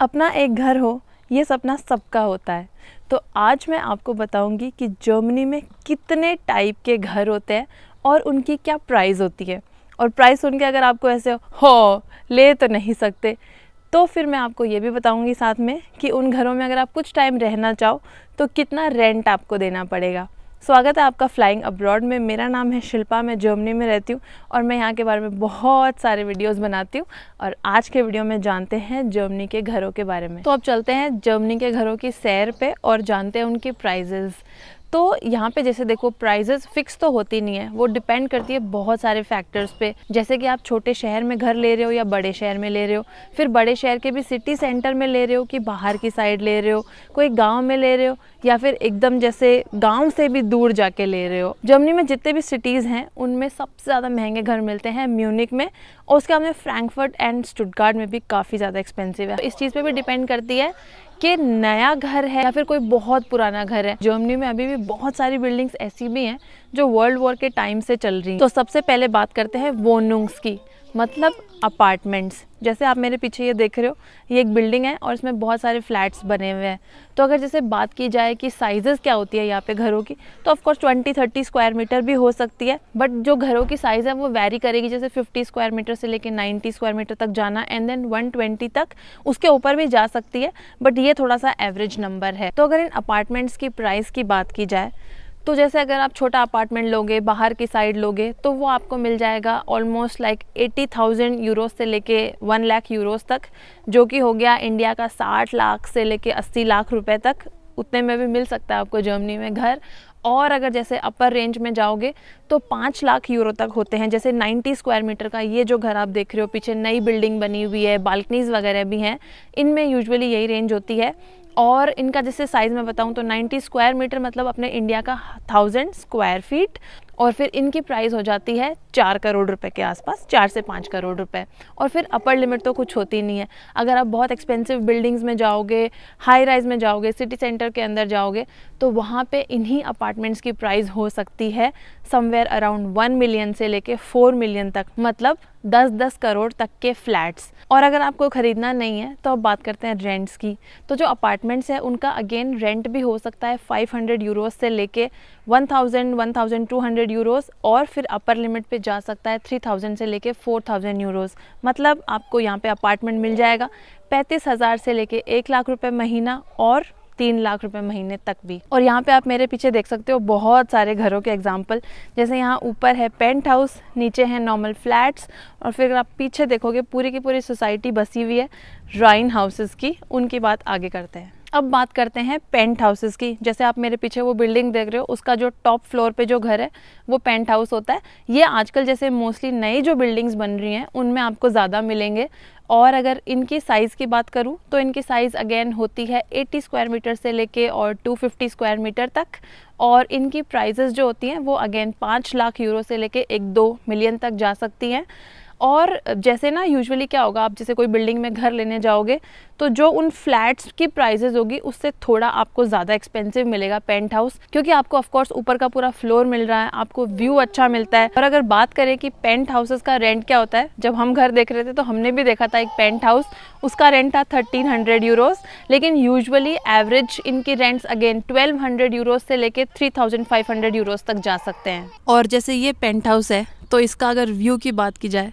अपना एक घर हो ये सपना सबका होता है तो आज मैं आपको बताऊंगी कि जर्मनी में कितने टाइप के घर होते हैं और उनकी क्या प्राइस होती है और प्राइस सुन के अगर आपको ऐसे हो ले तो नहीं सकते तो फिर मैं आपको ये भी बताऊंगी साथ में कि उन घरों में अगर आप कुछ टाइम रहना चाहो तो कितना रेंट आपको देना पड़ेगा स्वागत है आपका फ्लाइंग अब्रॉड में मेरा नाम है शिल्पा मैं जर्मनी में रहती हूँ और मैं यहाँ के बारे में बहुत सारे वीडियोस बनाती हूँ और आज के वीडियो में जानते हैं जर्मनी के घरों के बारे में तो अब चलते हैं जर्मनी के घरों की सैर पे और जानते हैं उनकी प्राइजेज़ तो यहाँ पे जैसे देखो प्राइजेस फिक्स तो होती नहीं है वो डिपेंड करती है बहुत सारे फैक्टर्स पे जैसे कि आप छोटे शहर में घर ले रहे हो या बड़े शहर में ले रहे हो फिर बड़े शहर के भी सिटी सेंटर में ले रहे हो कि बाहर की साइड ले रहे हो कोई गाँव में ले रहे हो या फिर एकदम जैसे गाँव से भी दूर जाके ले रहे हो जर्मनी में जितने भी सिटीज़ हैं उनमें सबसे ज़्यादा महंगे घर मिलते हैं म्यूनिक में और उसके में फ्रैंकफर्ट एंड स्टुटगार्ड में भी काफ़ी ज़्यादा एक्सपेंसिव है इस चीज़ पे भी डिपेंड करती है कि नया घर है या फिर कोई बहुत पुराना घर है जर्मनी में अभी भी बहुत सारी बिल्डिंग्स ऐसी भी हैं जो वर्ल्ड वॉर के टाइम से चल रही हैं तो सबसे पहले बात करते हैं वोनुंग्स की मतलब अपार्टमेंट्स जैसे आप मेरे पीछे ये देख रहे हो ये एक बिल्डिंग है और इसमें बहुत सारे फ्लैट्स बने हुए हैं तो अगर जैसे बात की जाए कि साइजेस क्या होती है यहाँ पे घरों की तो ऑफकोर्स 20 30 स्क्वायर मीटर भी हो सकती है बट जो घरों की साइज़ है वो वेरी करेगी जैसे 50 स्क्वायर मीटर से लेकर 90 स्क्वायर मीटर तक जाना एंड देन वन तक उसके ऊपर भी जा सकती है बट ये थोड़ा सा एवरेज नंबर है तो अगर इन अपार्टमेंट्स की प्राइस की बात की जाए तो जैसे अगर आप छोटा अपार्टमेंट लोगे बाहर की साइड लोगे तो वो आपको मिल जाएगा almost like eighty thousand euros से लेके वन लाख यूरोज तक जो कि हो गया इंडिया का साठ लाख से लेके अस्सी लाख रुपए तक उतने में भी मिल सकता है आपको जर्मनी में घर और अगर जैसे अपर रेंज में जाओगे तो पाँच लाख यूरो तक होते हैं जैसे 90 स्क्वायर मीटर का ये जो घर आप देख रहे हो पीछे नई बिल्डिंग बनी हुई है बालकनीज़ वगैरह भी हैं इनमें यूजुअली यही रेंज होती है और इनका जैसे साइज़ मैं बताऊँ तो 90 स्क्वायर मीटर मतलब अपने इंडिया का थाउजेंड स्क्वायर फीट और फिर इनकी प्राइस हो जाती है चार करोड़ रुपए के आसपास चार से पाँच करोड़ रुपए और फिर अपर लिमिट तो कुछ होती नहीं है अगर आप बहुत एक्सपेंसिव बिल्डिंग्स में जाओगे हाई राइज में जाओगे सिटी सेंटर के अंदर जाओगे तो वहाँ पे इन्हीं अपार्टमेंट्स की प्राइस हो सकती है समवेयर अराउंड वन मिलियन से लेके फोर मिलियन तक मतलब दस दस करोड़ तक के फ्लैट्स और अगर आपको ख़रीदना नहीं है तो अब बात करते हैं रेंट्स की तो जो अपार्टमेंट्स हैं उनका अगेन रेंट भी हो सकता है फाइव हंड्रेड से लेके 1000 1200 हंड्रेड यूरोस और फिर अपर लिमिट पे जा सकता है थ्री थाउजेंड से लेके फोर थाउजेंड यूरोस मतलब आपको यहाँ पे अपार्टमेंट मिल जाएगा पैंतीस हज़ार से लेके एक लाख रुपए महीना और तीन लाख रुपए महीने तक भी और यहाँ पे आप मेरे पीछे देख सकते हो बहुत सारे घरों के एग्जाम्पल जैसे यहाँ ऊपर है पेंट हाउस नीचे हैं नॉर्मल फ्लैट्स और फिर आप पीछे देखोगे पूरी की पूरी सोसाइटी बसी हुई है रॉइन हाउसेस की उनकी बात आगे करते हैं अब बात करते हैं पेंट हाउसेस की जैसे आप मेरे पीछे वो बिल्डिंग देख रहे हो उसका जो टॉप फ्लोर पे जो घर है वो पेंट हाउस होता है ये आजकल जैसे मोस्टली नई जो बिल्डिंग्स बन रही हैं उनमें आपको ज़्यादा मिलेंगे और अगर इनकी साइज़ की बात करूँ तो इनकी साइज़ अगेन होती है 80 स्क्वायर मीटर से लेके और 250 स्क्वायर मीटर तक और इनकी प्राइजेज़ जो होती हैं वो अगेन पाँच लाख यूरो से लेके एक दो मिलियन तक जा सकती हैं और जैसे ना यूजुअली क्या होगा आप जैसे कोई बिल्डिंग में घर लेने जाओगे तो जो उन फ्लैट्स की प्राइजेज होगी उससे थोड़ा आपको ज़्यादा एक्सपेंसिव मिलेगा पेंट हाउस क्योंकि आपको ऑफकोर्स ऊपर का पूरा फ्लोर मिल रहा है आपको व्यू अच्छा मिलता है और अगर बात करें कि पेंट हाउसेज का रेंट क्या होता है जब हम घर देख रहे थे तो हमने भी देखा था एक पेंट हाउस उसका रेंट था थर्टीन हंड्रेड यूरोज़ लेकिन यूजअली एवरेज इनकी rents again twelve hundred euros से लेके three thousand five hundred euros तक जा सकते हैं और जैसे ये पेंट हाउस है तो इसका अगर व्यू की बात की जाए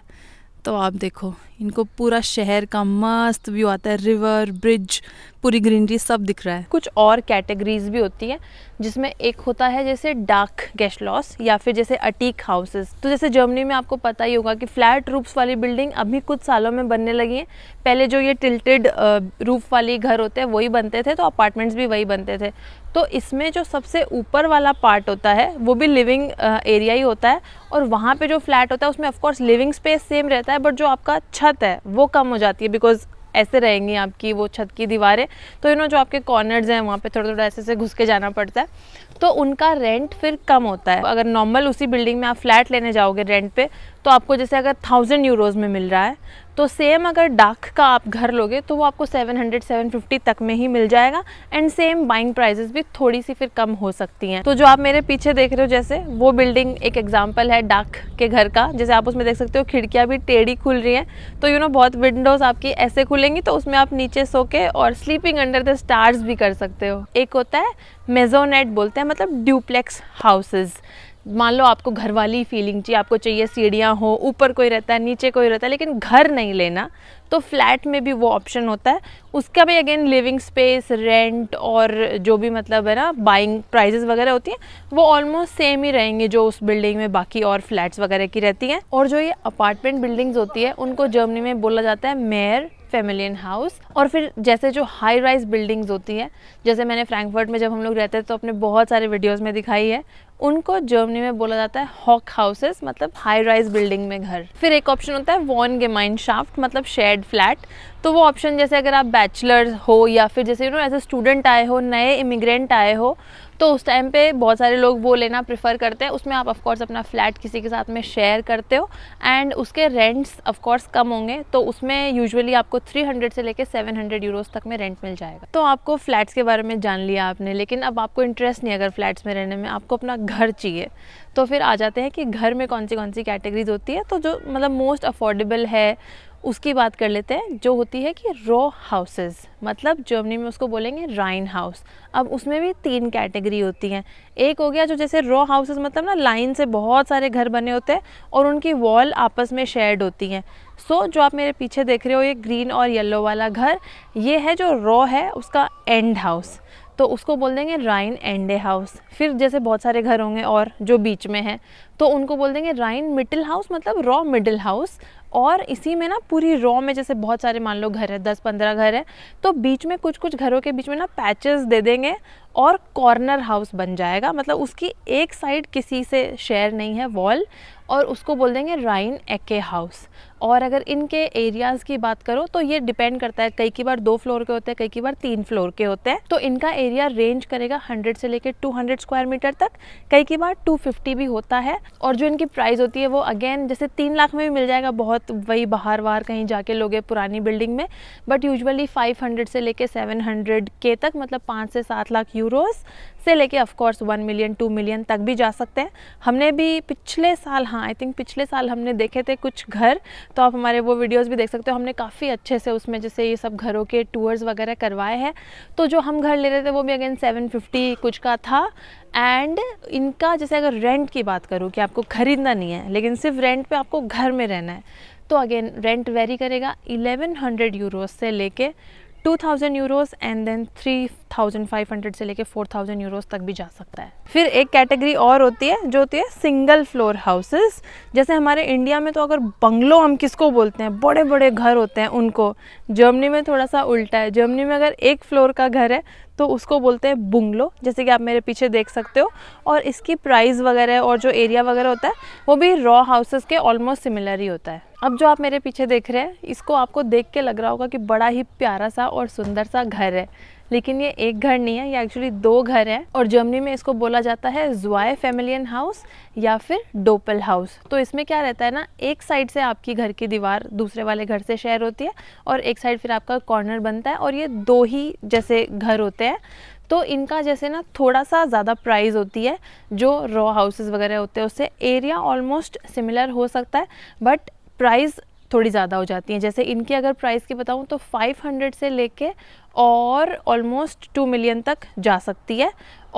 तो आप देखो इनको पूरा शहर का मस्त व्यू आता है रिवर ब्रिज पूरी ग्रीनरी सब दिख रहा है कुछ और कैटेगरीज भी होती है जिसमें एक होता है जैसे डार्क गैश लॉस या फिर जैसे अटीक हाउसेस तो जैसे जर्मनी में आपको पता ही होगा कि फ्लैट रूफ्स वाली बिल्डिंग अभी कुछ सालों में बनने लगी हैं पहले जो ये टिल्टेड रूफ वाले घर होते हैं वही बनते थे तो अपार्टमेंट्स भी वही बनते थे तो इसमें जो सबसे ऊपर वाला पार्ट होता है वो भी लिविंग एरिया ही होता है और वहाँ पर जो फ्लैट होता है उसमें ऑफकोर्स लिविंग स्पेस सेम रहता है बट जो आपका छत छत है वो कम हो जाती है बिकॉज ऐसे रहेंगी आपकी वो छत की दीवारें तो यू नो जो आपके कॉर्नर्स हैं वहाँ पे थोड़ा थोड़ा ऐसे ऐसे घुस के जाना पड़ता है तो उनका रेंट फिर कम होता है अगर नॉर्मल उसी बिल्डिंग में आप फ्लैट लेने जाओगे रेंट पे तो आपको जैसे अगर थाउजेंड यूरोज़ में मिल रहा है तो सेम अगर डाक का आप घर लोगे तो वो आपको 700 750 तक में ही मिल जाएगा एंड सेम बाइंग प्राइजेस भी थोड़ी सी फिर कम हो सकती हैं तो जो आप मेरे पीछे देख रहे हो जैसे वो बिल्डिंग एक एग्जाम्पल है डाक के घर का जैसे आप उसमें देख सकते हो खिड़कियाँ भी टेढ़ी खुल रही हैं तो यू नो बहुत विंडोज़ आपकी ऐसे खुलेंगी तो उसमें आप नीचे सो के और स्लीपिंग अंडर द स्टार्स भी कर सकते हो एक होता है मेजोनेट बोलते हैं मतलब ड्यूप्लेक्स हाउसेज़ मान लो आपको घर वाली फीलिंग चाहिए आपको चाहिए सीढ़ियाँ हो ऊपर कोई रहता है नीचे कोई रहता है लेकिन घर नहीं लेना तो फ्लैट में भी वो ऑप्शन होता है उसका भी अगेन लिविंग स्पेस रेंट और जो भी मतलब है ना बाइंग प्राइजेस वगैरह होती हैं वो ऑलमोस्ट सेम ही रहेंगे जो उस बिल्डिंग में बाकी और फ्लैट्स वगैरह की रहती हैं और जो ये अपार्टमेंट बिल्डिंग्स होती है उनको जर्मनी में बोला जाता है मेयर पेमिलियन हाउस और फिर जैसे जो हाई राइज बिल्डिंग्स होती हैं जैसे मैंने फ्रैंकफर्ट में जब हम लोग रहते थे तो अपने बहुत सारे वीडियोस में दिखाई है उनको जर्मनी में बोला जाता है हॉक हाउसेस मतलब हाई राइज बिल्डिंग में घर फिर एक ऑप्शन होता है वॉन गेमाइन शाफ्ट मतलब शेड फ्लैट तो वो ऑप्शन जैसे अगर आप बैचलर्स हो या फिर जैसे you know as a student आए हो नए इमिग्रेंट आए हो तो उस टाइम पे बहुत सारे लोग वो लेना प्रेफर करते हैं उसमें आप ऑफकोर्स अपना फ्लैट किसी के साथ में शेयर करते हो एंड उसके रेंट्स ऑफकोर्स कम होंगे तो उसमें यूजुअली आपको 300 से लेके 700 यूरोज तक में रेंट मिल जाएगा तो आपको फ्लैट्स के बारे में जान लिया आपने लेकिन अब आपको इंटरेस्ट नहीं अगर फ्लैट्स में रहने में आपको अपना घर चाहिए तो फिर आ जाते हैं कि घर में कौन सी कौन सी कैटेगरीज होती है तो जो मतलब मोस्ट अफोर्डेबल है उसकी बात कर लेते हैं जो होती है कि रॉ हाउसेस मतलब जर्मनी में उसको बोलेंगे राइन हाउस अब उसमें भी तीन कैटेगरी होती हैं एक हो गया जो जैसे रॉ हाउसेस मतलब ना लाइन से बहुत सारे घर बने होते हैं और उनकी वॉल आपस में शेयर्ड होती हैं सो so, जो आप मेरे पीछे देख रहे हो ये ग्रीन और येलो वाला घर ये है जो रॉ है उसका एंड हाउस तो उसको बोल देंगे राइन एंडे हाउस फिर जैसे बहुत सारे घर होंगे और जो बीच में है तो उनको बोल देंगे राइन मिडिल हाउस मतलब रॉ मिडिल हाउस और इसी में ना पूरी रॉ में जैसे बहुत सारे मान लो घर है दस पंद्रह घर है तो बीच में कुछ कुछ घरों के बीच में ना पैचेस दे देंगे और कॉर्नर हाउस बन जाएगा मतलब उसकी एक साइड किसी से शेयर नहीं है वॉल और उसको बोल देंगे राइन एके हाउस और अगर इनके एरियाज़ की बात करो तो ये डिपेंड करता है कई की बार दो फ्लोर के होते हैं कई की बार तीन फ्लोर के होते हैं तो इनका एरिया रेंज करेगा हंड्रेड से लेकर टू स्क्वायर मीटर तक कई की बार टू भी होता है और जो इनकी प्राइस होती है वो अगेन जैसे तीन लाख में भी मिल जाएगा बहुत वही बाहर वाहर कहीं जाके लोगे पुरानी बिल्डिंग में बट यूजुअली फाइव से लेके सेवन के तक मतलब पाँच से सात लाख यूरोज से लेके of course one million two million तक भी जा सकते हैं हमने भी पिछले साल हाँ आई थिंक पिछले साल हमने देखे थे कुछ घर तो आप हमारे वो वीडियोज़ भी देख सकते हो हमने काफ़ी अच्छे से उसमें जैसे ये सब घरों के टूर्स वगैरह करवाए हैं तो जो हम घर ले रहे थे वो भी अगेन सेवन फिफ्टी कुछ का था एंड इनका जैसे अगर रेंट की बात करूँ कि आपको ख़रीदना नहीं है लेकिन सिर्फ रेंट पर आपको घर में रहना है तो अगेन रेंट वेरी करेगा 1100 हंड्रेड से ले कर two thousand and then three thousand five hundred से लेके फोर थाउजेंड यूरोज तक भी जा सकता है फिर एक कैटेगरी और होती है जो होती है सिंगल फ्लोर हाउसेस जैसे हमारे इंडिया में तो अगर बंगलो हम किसको बोलते हैं बड़े बड़े घर होते हैं उनको जर्मनी में थोड़ा सा उल्टा है जर्मनी में अगर एक फ्लोर का घर है तो उसको बोलते हैं बुंगलो जैसे कि आप मेरे पीछे देख सकते हो और इसकी प्राइस वगैरह और जो एरिया वगैरह होता है वो भी रॉ हाउसेस के ऑलमोस्ट सिमिलर ही होता है अब जो आप मेरे पीछे देख रहे हैं इसको आपको देख के लग रहा होगा कि बड़ा ही प्यारा सा और सुंदर सा घर है लेकिन ये एक घर नहीं है ये एक्चुअली दो घर हैं और जर्मनी में इसको बोला जाता है ज्वाय फैमिलियन हाउस या फिर डोपल हाउस तो इसमें क्या रहता है ना एक साइड से आपकी घर की दीवार दूसरे वाले घर से शेयर होती है और एक साइड फिर आपका कॉर्नर बनता है और ये दो ही जैसे घर होते हैं तो इनका जैसे ना थोड़ा सा ज़्यादा प्राइस होती है जो रॉ हाउसेस वगैरह होते हैं उससे एरिया ऑलमोस्ट सिमिलर हो सकता है बट प्राइस थोड़ी ज़्यादा हो जाती है जैसे इनकी अगर प्राइस की बताऊँ तो 500 से लेके और ऑलमोस्ट टू मिलियन तक जा सकती है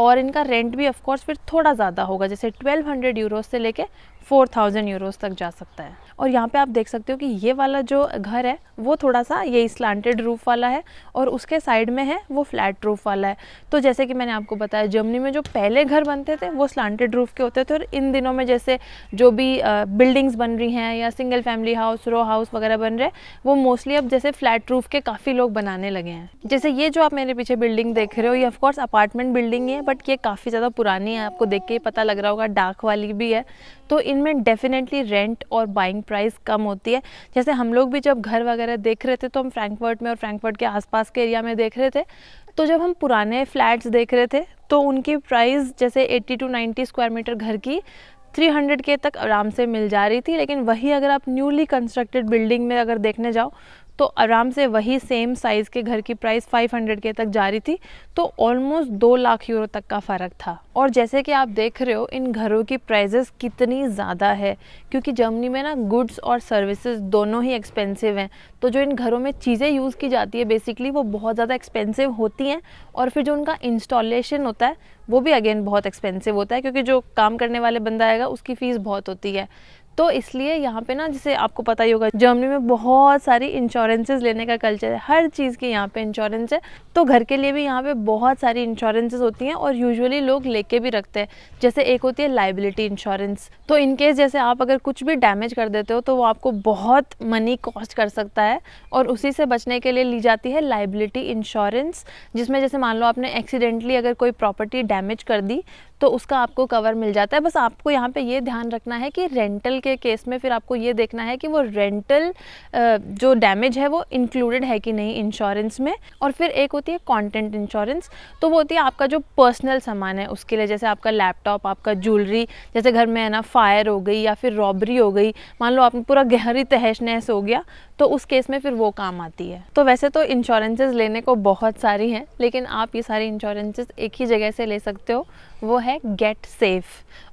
और इनका रेंट भी ऑफ कोर्स फिर थोड़ा ज़्यादा होगा जैसे 1200 यूरोस से लेके 4000 यूरोस तक जा सकता है और यहाँ पे आप देख सकते हो कि ये वाला जो घर है वो थोड़ा सा ये स्लांटेड रूफ वाला है और उसके साइड में है वो फ्लैट रूफ वाला है तो जैसे कि मैंने आपको बताया जर्मनी में जो पहले घर बनते थे वो स्लांटेड रूफ के होते थे और इन दिनों में जैसे जो भी बिल्डिंग्स बन रही हैं या single family house row house वगैरह बन रहे वो मोस्टली अब जैसे फ्लैट रूफ के काफ़ी लोग बनाने लगे हैं जैसे ये जो आप मेरे पीछे बिल्डिंग देख रहे हो ये ऑफकोर्स अपार्टमेंट बिल्डिंग ही है बट ये काफ़ी ज़्यादा पुरानी है आपको देख के पता लग रहा होगा डाक वाली भी है तो इनमें डेफिनेटली रेंट और बाइंग प्राइस कम होती है जैसे हम लोग भी जब घर वगैरह देख रहे थे तो हम फ्रैंकफर्ट में और फ्रैंकफर्ट के आसपास के एरिया में देख रहे थे तो जब हम पुराने फ्लैट्स देख रहे थे तो उनकी प्राइस जैसे 80 टू 90 स्क्वायर मीटर घर की 300 के तक आराम से मिल जा रही थी लेकिन वही अगर आप न्यूली कंस्ट्रक्टेड बिल्डिंग में अगर देखने जाओ तो आराम से वही सेम साइज़ के घर की प्राइस 500 के तक जा रही थी तो ऑलमोस्ट दो लाख यूरो तक का फ़र्क था और जैसे कि आप देख रहे हो इन घरों की प्राइजेस कितनी ज़्यादा है क्योंकि जर्मनी में ना गुड्स और सर्विसेज दोनों ही एक्सपेंसिव हैं तो जो इन घरों में चीज़ें यूज़ की जाती है बेसिकली वो बहुत ज़्यादा एक्सपेंसिव होती हैं और फिर जो उनका इंस्टॉलेशन होता है वो भी अगेन बहुत एक्सपेंसिव होता है क्योंकि जो काम करने वाले बंदा आएगा उसकी फ़ीस बहुत होती है तो इसलिए यहाँ पे ना जैसे आपको पता ही होगा जर्मनी में बहुत सारी इंश्योरेंसेज लेने का कल्चर है हर चीज़ की यहाँ पे इंश्योरेंस है तो घर के लिए भी यहाँ पे बहुत सारी इंश्योरेंसेज होती हैं और यूजुअली लोग लेके भी रखते हैं जैसे एक होती है लाइबिलिटी इंश्योरेंस तो इनकेस जैसे आप अगर कुछ भी डैमेज कर देते हो तो वो आपको बहुत मनी कॉस्ट कर सकता है और उसी से बचने के लिए ली जाती है लाइबिलिटी इंश्योरेंस जिसमें जैसे मान लो आपने एक्सीडेंटली अगर कोई प्रॉपर्टी डैमेज कर दी तो उसका आपको कवर मिल जाता है बस आपको यहाँ पे ये ध्यान रखना है कि रेंटल के के केस में फिर आपको ये देखना है कि वो रेंटल जो डैमेज है वो इंक्लूडेड है कि नहीं इंश्योरेंस में और फिर एक होती है कॉन्टेंट इंश्योरेंस तो वो होती है आपका जो पर्सनल सामान है उसके लिए जैसे आपका लैपटॉप आपका ज्वेलरी जैसे घर में है ना फायर हो गई या फिर रॉबरी हो गई मान लो आपने पूरा गहरी तहश नहस हो गया तो उस केस में फिर वो काम आती है तो वैसे तो इंश्योरेंसेज लेने को बहुत सारी हैं लेकिन आप ये सारी इंश्योरेंसेज एक ही जगह से ले सकते हो वो है गेट सेफ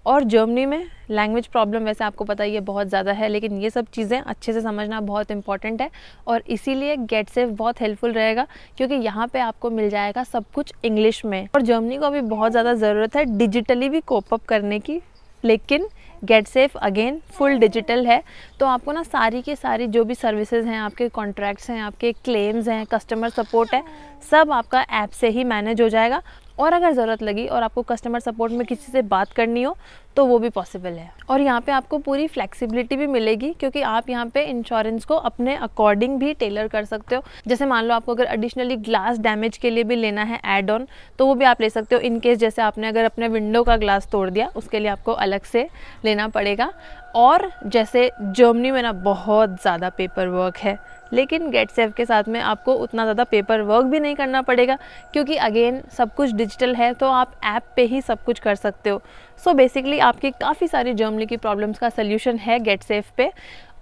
और जर्मनी में लैंग्वेज प्रॉब्लम वैसे आपको पता ही है बहुत ज़्यादा है लेकिन ये सब चीज़ें अच्छे से समझना बहुत इंपॉर्टेंट है और इसीलिए गेट सेफ बहुत हेल्पफुल रहेगा क्योंकि यहाँ पे आपको मिल जाएगा सब कुछ इंग्लिश में और जर्मनी को अभी बहुत ज़्यादा ज़रूरत है डिजिटली भी कोपअप करने की लेकिन Getsafe again full digital है तो आपको ना सारी की सारी जो भी सर्विसेज हैं आपके कॉन्ट्रैक्ट्स हैं आपके क्लेम्स हैं कस्टमर सपोर्ट है सब आपका ऐप से ही मैनेज हो जाएगा और अगर ज़रूरत लगी और आपको कस्टमर सपोर्ट में किसी से बात करनी हो तो वो भी पॉसिबल है और यहाँ पे आपको पूरी फ्लेक्सिबिलिटी भी मिलेगी क्योंकि आप यहाँ पे इंश्योरेंस को अपने अकॉर्डिंग भी टेलर कर सकते हो जैसे मान लो आपको अगर एडिशनली ग्लास डैमेज के लिए भी लेना है एड ऑन तो वो भी आप ले सकते हो इन केस जैसे आपने अगर अपने विंडो का ग्लास तोड़ दिया उसके लिए आपको अलग से लेना पड़ेगा और जैसे जर्मनी में ना बहुत ज़्यादा पेपर वर्क है लेकिन गेट सेव के साथ में आपको उतना ज़्यादा पेपर वर्क भी नहीं करना पड़ेगा क्योंकि अगेन सब कुछ डिजिटल है तो आप ऐप पे ही सब कुछ कर सकते हो सो so बेसिकली आपकी काफ़ी सारी जर्मनी की प्रॉब्लम्स का सोल्यूशन है गेट सेफ पे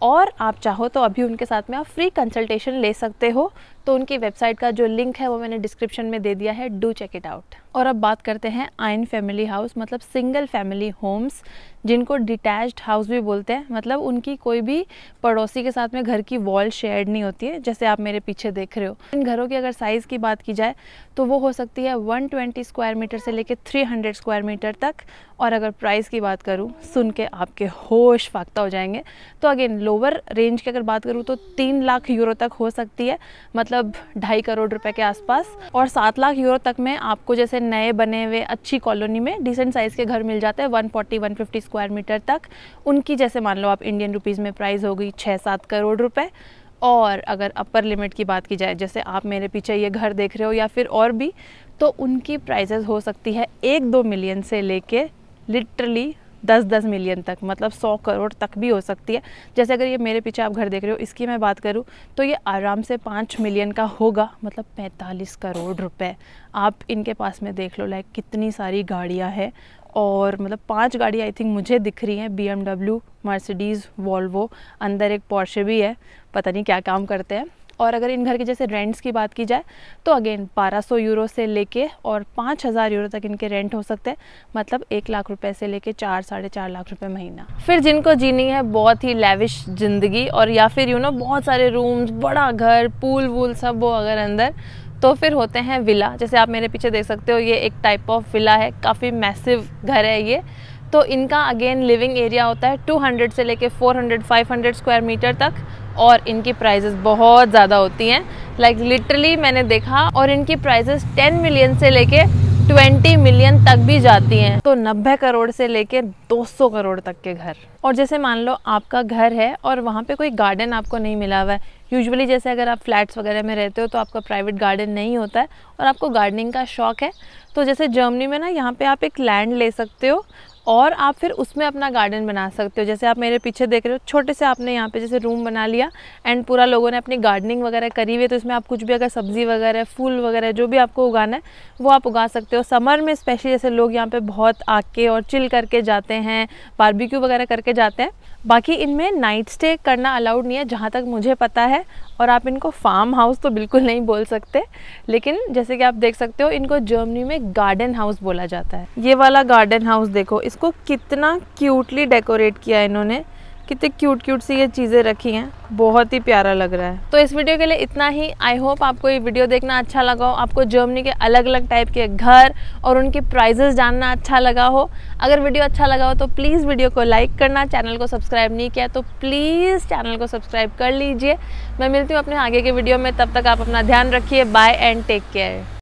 और आप चाहो तो अभी उनके साथ में आप फ्री कंसल्टेशन ले सकते हो तो उनकी वेबसाइट का जो लिंक है वो मैंने डिस्क्रिप्शन में दे दिया है डू चेक इट आउट और अब बात करते हैं आयन फैमिली हाउस मतलब सिंगल फैमिली होम्स जिनको डिटैच्ड हाउस भी बोलते हैं मतलब उनकी कोई भी पड़ोसी के साथ में घर की वॉल शेयर्ड नहीं होती है जैसे आप मेरे पीछे देख रहे हो इन घरों की अगर साइज़ की बात की जाए तो वो हो सकती है 120 स्क्वायर मीटर से लेकर 300 स्क्वायर मीटर तक और अगर प्राइस की बात करूँ सुन के आपके होश फाख्ता हो जाएंगे तो अगेन लोअर रेंज की अगर बात करूँ तो तीन लाख यूरो तक हो सकती है मतलब मतलब ढाई करोड़ रुपए के आसपास और सात लाख यूरो तक में आपको जैसे नए बने हुए अच्छी कॉलोनी में डिसेंट साइज़ के घर मिल जाते हैं 140 150 स्क्वायर मीटर तक उनकी जैसे मान लो आप इंडियन रुपीज़ में प्राइस होगी छः सात करोड़ रुपये और अगर अपर लिमिट की बात की जाए जैसे आप मेरे पीछे ये घर देख रहे हो या फिर और भी तो उनकी प्राइजेज़ हो सकती है एक दो मिलियन से लेके लिटरली दस दस मिलियन तक मतलब सौ करोड़ तक भी हो सकती है जैसे अगर ये मेरे पीछे आप घर देख रहे हो इसकी मैं बात करूँ तो ये आराम से पाँच मिलियन का होगा मतलब पैंतालीस करोड़ रुपए आप इनके पास में देख लो लाइक कितनी सारी गाड़ियाँ हैं और मतलब पांच गाड़ी आई थिंक मुझे दिख रही हैं B M W Mercedes Volvo अंदर एक पॉर्शे भी है पता नहीं क्या काम करते हैं और अगर इन घर के जैसे रेंट्स की बात की जाए तो अगेन 1200 यूरो से लेके और 5000 यूरो तक इनके रेंट हो सकते हैं मतलब एक लाख रुपए से लेके चार साढ़े चार लाख रुपए महीना फिर जिनको जीनी है बहुत ही लेविश ज़िंदगी और या फिर यू नो बहुत सारे रूम्स बड़ा घर पूल वूल सब वो अगर अंदर तो फिर होते हैं विला जैसे आप मेरे पीछे देख सकते हो ये एक टाइप ऑफ विला है काफ़ी मैसिव घर है ये तो इनका अगेन लिविंग एरिया होता है 200 से लेके 400 500 स्क्वायर मीटर तक और इनकी प्राइजेस बहुत ज़्यादा होती हैं लाइक like, लिटरली मैंने देखा और इनकी प्राइजेस 10 मिलियन से लेके 20 मिलियन तक भी जाती हैं तो 90 करोड़ से लेके 200 करोड़ तक के घर और जैसे मान लो आपका घर है और वहाँ पे कोई गार्डन आपको नहीं मिला हुआ है यूजुअली जैसे अगर आप फ्लैट्स वगैरह में रहते हो तो आपका प्राइवेट गार्डन नहीं होता है और आपको गार्डनिंग का शौक़ है तो जैसे जर्मनी में ना यहाँ पे आप एक लैंड ले सकते हो और आप फिर उसमें अपना गार्डन बना सकते हो जैसे आप मेरे पीछे देख रहे हो छोटे से आपने यहाँ पे जैसे रूम बना लिया एंड पूरा लोगों ने अपनी गार्डनिंग वगैरह करी हुई है तो इसमें आप कुछ भी अगर सब्ज़ी वगैरह फूल वगैरह जो भी आपको उगाना है वो आप उगा सकते हो समर में स्पेशली जैसे लोग यहाँ पर बहुत आके और चिल करके जाते हैं बारबिक्यू वगैरह करके जाते हैं बाकी इनमें नाइट स्टे करना अलाउड नहीं है जहाँ तक मुझे पता है और आप इनको फार्म हाउस तो बिल्कुल नहीं बोल सकते लेकिन जैसे कि आप देख सकते हो इनको जर्मनी में गार्डन हाउस बोला जाता है ये वाला गार्डन हाउस देखो इस इसको कितना क्यूटली डेकोरेट किया है इन्होंने कितने क्यूट क्यूट सी ये चीज़ें रखी हैं बहुत ही प्यारा लग रहा है तो इस वीडियो के लिए इतना ही आई होप आपको ये वीडियो देखना अच्छा लगा हो आपको जर्मनी के अलग अलग टाइप के घर और उनके प्राइजेस जानना अच्छा लगा हो अगर वीडियो अच्छा लगा हो तो प्लीज़ वीडियो को लाइक करना चैनल को सब्सक्राइब नहीं किया तो प्लीज़ चैनल को सब्सक्राइब कर लीजिए मैं मिलती हूँ अपने आगे के वीडियो में तब तक आप अपना ध्यान रखिए बाय एंड टेक केयर